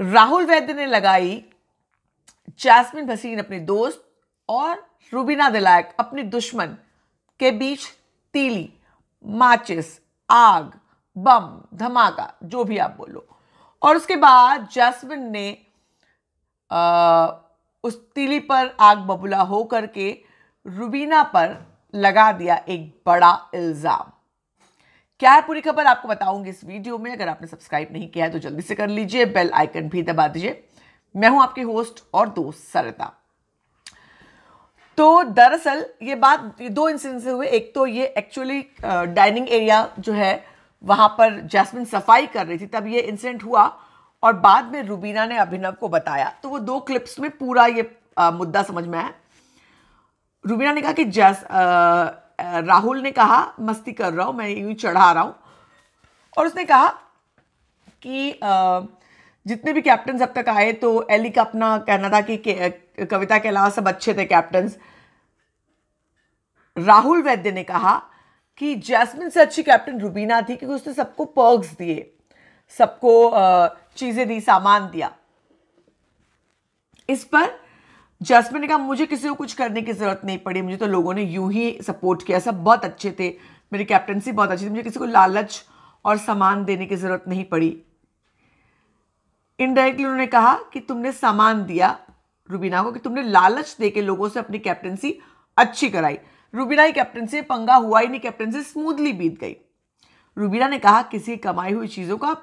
राहुल वैद्य ने लगाई जैस्मिन भसीन अपने दोस्त और रूबीना दिलायक अपनी दुश्मन के बीच तीली माचिस आग बम धमाका जो भी आप बोलो और उसके बाद जैस्मिन ने आ, उस तीली पर आग बबूला हो करके रूबीना पर लगा दिया एक बड़ा इल्ज़ाम क्या है पूरी खबर आपको बताऊंगी इस वीडियो में अगर आपने सब्सक्राइब नहीं किया है तो जल्दी से कर लीजिए बेल आइकन भी दबा दीजिए मैं हूं आपके होस्ट और दोस्त सरता तो दरअसल ये बात ये दो इंसिडेंस हुए एक तो ये एक्चुअली डाइनिंग एरिया जो है वहां पर जैस्मिन सफाई कर रही थी तब ये इंसिडेंट हुआ और बाद में रूबीना ने अभिनव को बताया तो वो दो क्लिप्स में पूरा ये आ, मुद्दा समझ में आया रूबीना ने कहा कि जैस आ, राहुल ने कहा मस्ती कर रहा हूं मैं यूं चढ़ा रहा हूं और उसने कहा कि जितने भी कैप्टन अब तक आए तो एली का अपना कहना था कि कविता के अलावा सब अच्छे थे कैप्टन राहुल वैद्य ने कहा कि जैस्मिन से अच्छी कैप्टन रुबीना थी क्योंकि उसने सबको पर्क्स दिए सबको चीज़ें दी सामान दिया इस पर जैसमिन ने कहा मुझे किसी को कुछ करने की ज़रूरत नहीं पड़ी मुझे तो लोगों ने यूं ही सपोर्ट किया सब बहुत अच्छे थे मेरी कैप्टनसी बहुत अच्छी थी मुझे किसी को लालच और सामान देने की ज़रूरत नहीं पड़ी इनडायरेक्टली उन्होंने कहा कि तुमने सामान दिया रूबीना को कि तुमने लालच दे के लोगों से अपनी कैप्टनसी अच्छी कराई रूबीना की कैप्टनसी पंगा हुआ ही नहीं कैप्टनसी स्मूथली बीत गई रूबीना ने कहा किसी कमाई हुई चीज़ों का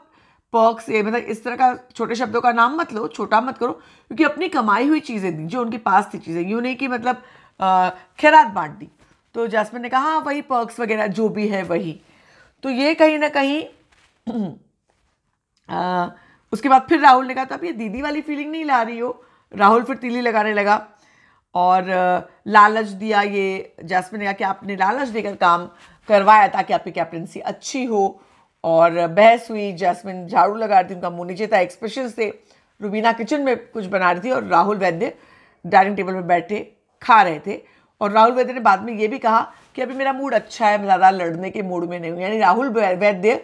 पॉक्स ये मतलब इस तरह का छोटे शब्दों का नाम मत लो छोटा मत करो क्योंकि अपनी कमाई हुई चीज़ें दी जो उनके पास थी चीज़ें यूँ नहीं कि मतलब खैरात बांट दी तो जासमिन ने कहा हाँ, वही पर्क्स वगैरह जो भी है वही तो ये कहीं ना कहीं आ, उसके बाद फिर राहुल ने कहा तो अब ये दीदी वाली फीलिंग नहीं ला रही हो राहुल फिर तीली लगाने लगा और लालच दिया ये जैसमिन ने कहा कि आपने लालच देकर काम करवाया ताकि आपकी कैप्टनसी अच्छी हो और बहस हुई जैस्मिन झाड़ू लगा रही थी उनका मुँह नीचे था एक्सप्रेशन थे रुबीना किचन में कुछ बना रही थी और राहुल वैद्य डाइनिंग टेबल पर बैठे खा रहे थे और राहुल वैद्य ने बाद में ये भी कहा कि अभी मेरा मूड अच्छा है मैं ज़्यादा लड़ने के मूड में नहीं हूँ यानी राहुल वैद्य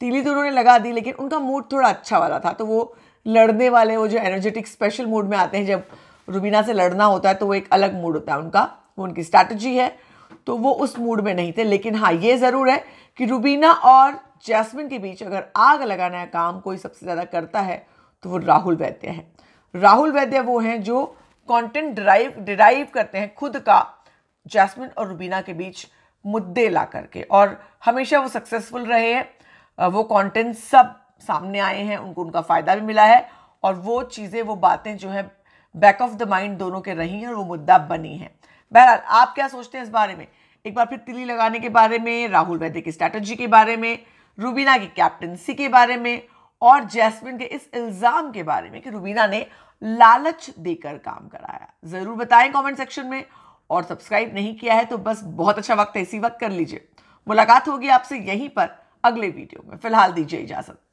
तीली तो उन्होंने लगा दी लेकिन उनका मूड थोड़ा अच्छा वाला था तो वो लड़ने वाले वो जो एनर्जेटिक स्पेशल मूड में आते हैं जब रुबीना से लड़ना होता है तो वो एक अलग मूड होता है उनका वो उनकी स्ट्रैटेजी है तो वो उस मूड में नहीं थे लेकिन हाँ ये ज़रूर है कि रुबीना और जैस्मिन के बीच अगर आग लगाना काम कोई सबसे ज़्यादा करता है तो वो राहुल वैद्य है राहुल वैद्य वो हैं जो कंटेंट ड्राइव डिराइव करते हैं खुद का जैस्मिन और रुबीना के बीच मुद्दे ला करके और हमेशा वो सक्सेसफुल रहे हैं वो कंटेंट सब सामने आए हैं उनको उनका फ़ायदा भी मिला है और वो चीज़ें वो बातें जो है बैक ऑफ द माइंड दोनों के रही हैं और वो मुद्दा बनी है बहरहाल आप क्या सोचते हैं इस बारे में एक बार फिर तिली लगाने के बारे में राहुल वैद्य की स्ट्रैटेजी के बारे में रूबीना की कैप्टनसी के बारे में और जैस्मिन के इस इल्ज़ाम के बारे में कि रूबीना ने लालच देकर काम कराया ज़रूर बताएं कमेंट सेक्शन में और सब्सक्राइब नहीं किया है तो बस बहुत अच्छा वक्त है इसी वक्त कर लीजिए मुलाकात होगी आपसे यहीं पर अगले वीडियो में फिलहाल दीजिए इजाज़त